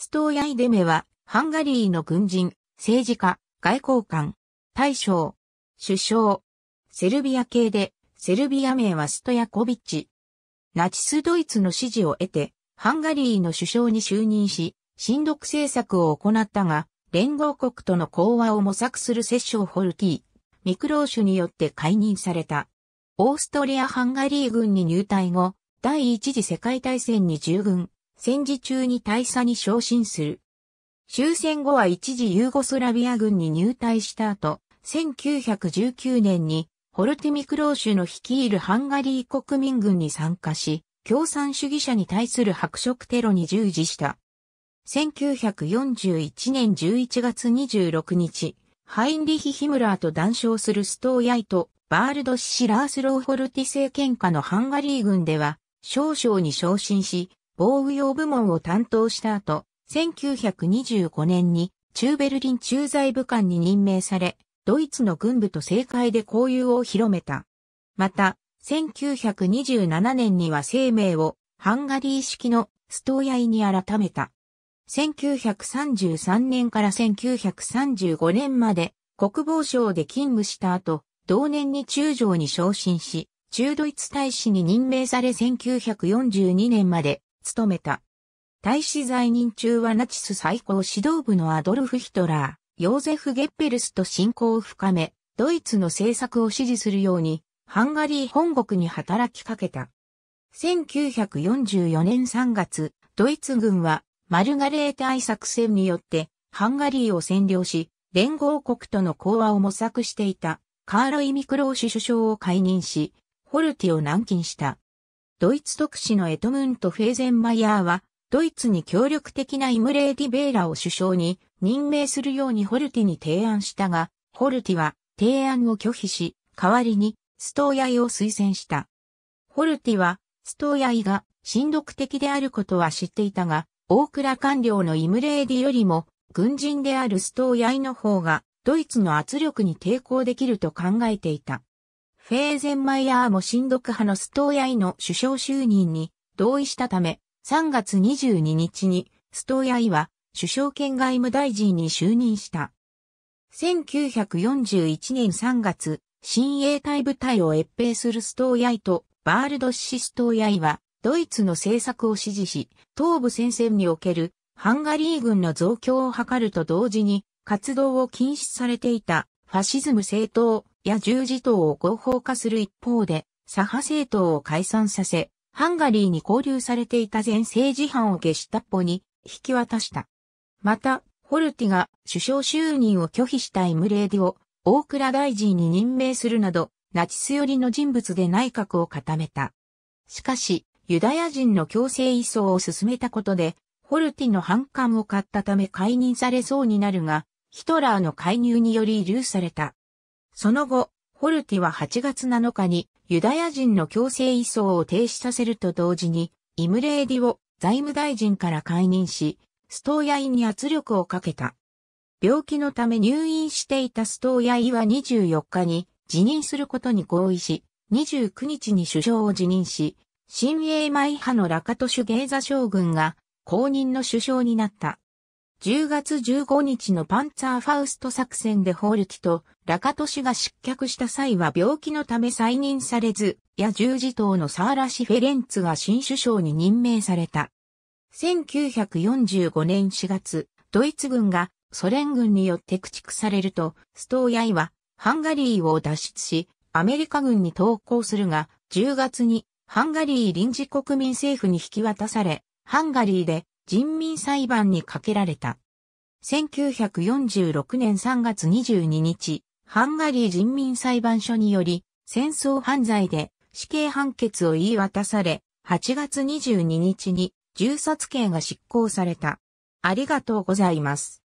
ストーヤイデメは、ハンガリーの軍人、政治家、外交官、大将、首相、セルビア系で、セルビア名はストヤコビッチ。ナチスドイツの支持を得て、ハンガリーの首相に就任し、親独政策を行ったが、連合国との講和を模索するセッションホルティ、ミクローシュによって解任された。オーストリア・ハンガリー軍に入隊後、第一次世界大戦に従軍。戦時中に大佐に昇進する。終戦後は一時ユーゴスラビア軍に入隊した後、1919年にホルティミクローシュの率いるハンガリー国民軍に参加し、共産主義者に対する白色テロに従事した。1941年11月26日、ハインリヒ・ヒムラーと談笑するストーヤイト、バールド・シラースロー・ホルティ政権下のハンガリー軍では、少将に昇進し、防雨用部門を担当した後、1925年に中ベルリン駐在部官に任命され、ドイツの軍部と政界で交友を広めた。また、1927年には生命をハンガリー式のストーヤイに改めた。1933年から1935年まで国防省で勤務した後、同年に中将に昇進し、中ドイツ大使に任命され1942年まで務めた。大使在任中はナチス最高指導部のアドルフ・ヒトラー、ヨーゼフ・ゲッペルスと親交を深め、ドイツの政策を支持するように、ハンガリー本国に働きかけた。1944年3月、ドイツ軍はマルガレータ作戦によってハンガリーを占領し、連合国との講和を模索していたカーロイ・ミクローシ首相を解任し、ホルティを軟禁した。ドイツ特使のエトムント・フェーゼンマイヤーは、ドイツに協力的なイムレー・ディ・ベーラを首相に任命するようにホルティに提案したが、ホルティは提案を拒否し、代わりにストーヤイを推薦した。ホルティは、ストーヤイが親読的であることは知っていたが、大倉官僚のイムレーディよりも、軍人であるストーヤイの方が、ドイツの圧力に抵抗できると考えていた。フェーゼンマイヤーも親独派のストーヤイの首相就任に同意したため、3月22日にストーヤイは首相兼外務大臣に就任した。1941年3月、新衛隊部隊を越兵するストーヤイとバールドッシストーヤイは、ドイツの政策を支持し、東部戦線におけるハンガリー軍の増強を図ると同時に、活動を禁止されていたファシズム政党や十字党を合法化する一方で、左派政党を解散させ、ハンガリーに交流されていた前政治犯を消したっぽポに引き渡した。また、ホルティが首相就任を拒否したイムレーディを大倉大臣に任命するなど、ナチス寄りの人物で内閣を固めた。しかし、ユダヤ人の強制移送を進めたことで、ホルティの反感を買ったため解任されそうになるが、ヒトラーの介入により留された。その後、ホルティは8月7日にユダヤ人の強制移送を停止させると同時に、イムレーディを財務大臣から解任し、ストーヤイに圧力をかけた。病気のため入院していたストーヤイは24日に辞任することに合意し、29日に首相を辞任し、新英米派のラカトシュゲーザ将軍が公認の首相になった。10月15日のパンツァーファウスト作戦でホールキとラカトシが失脚した際は病気のため再任されず、や十字党のサーラ・シフェレンツが新首相に任命された。1945年4月、ドイツ軍がソ連軍によって駆逐されると、ストーヤイはハンガリーを脱出し、アメリカ軍に投降するが、10月にハンガリー臨時国民政府に引き渡され、ハンガリーで人民裁判にかけられた。1946年3月22日、ハンガリー人民裁判所により、戦争犯罪で死刑判決を言い渡され、8月22日に銃殺刑が執行された。ありがとうございます。